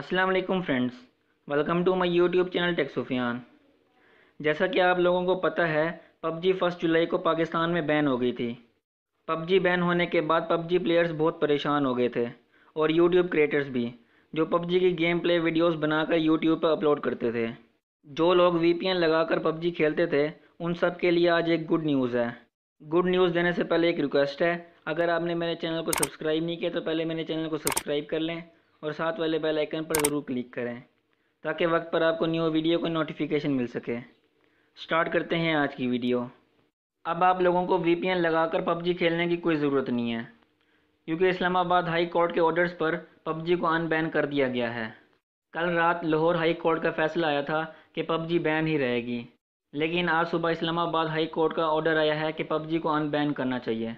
अस्सलाम वालेकुम friends welcome to my YouTube channel tech Sufiyan जैसा कि आप लोगों को पता है पबजी फर्स्ट जुलाई को पाकिस्तान में बैन हो गई थी पबजी बैन होने के बाद पबजी प्लेयर्स बहुत परेशान हो गए थे और यूट्यूब क्रिएटर्स भी जो पबजी की गेम प्ले वीडियोज़ बनाकर यूट्यूब पर अपलोड करते थे जो लोग वी पी लगाकर पबजी खेलते थे उन सब के लिए आज एक गुड न्यूज़ है गुड न्यूज़ देने से पहले एक रिक्वेस्ट है अगर आपने मेरे चैनल को सब्सक्राइब नहीं किया तो पहले मेरे चैनल को सब्सक्राइब कर लें और साथ वाले बेल आइकन पर ज़रूर क्लिक करें ताकि वक्त पर आपको न्यू वीडियो का नोटिफिकेशन मिल सके स्टार्ट करते हैं आज की वीडियो अब आप लोगों को वी लगाकर पबजी खेलने की कोई ज़रूरत नहीं है क्योंकि इस्लामाबाद हाई कोर्ट के ऑर्डर्स पर पबजी को अनबैन कर दिया गया है कल रात लाहौर हाई कोर्ट का फैसला आया था कि पबजी बैन ही रहेगी लेकिन आज सुबह इस्लामाबाद हाई कोर्ट का ऑर्डर आया है कि पबजी को अनबैन करना चाहिए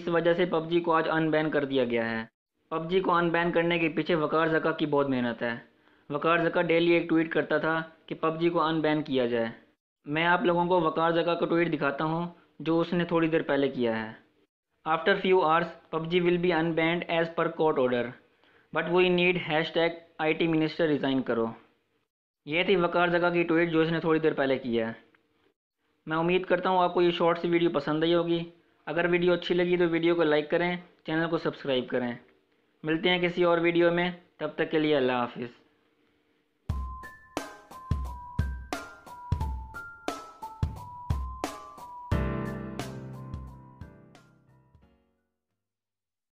इस वजह से पबजी को आज अनबैन कर दिया गया है पबजी को अनबैन करने के पीछे वकार जका की बहुत मेहनत है वकार जका डेली एक ट्वीट करता था कि पबजी को अनबैन किया जाए मैं आप लोगों को वकार जका का ट्वीट दिखाता हूँ जो उसने थोड़ी देर पहले किया है after few hours PUBG will be unbanned as per court order but we need hashtag I T minister resign करो ये थी वकार जगह की ट्वीट जो इसने थोड़ी देर पहले किया है मैं उम्मीद करता हूँ आपको ये शॉर्ट सी वीडियो पसंद आई होगी अगर वीडियो अच्छी लगी तो वीडियो को लाइक करें चैनल को सब्सक्राइब करें मिलते हैं किसी और वीडियो में तब तक के लिए अल्लाह हाफिज़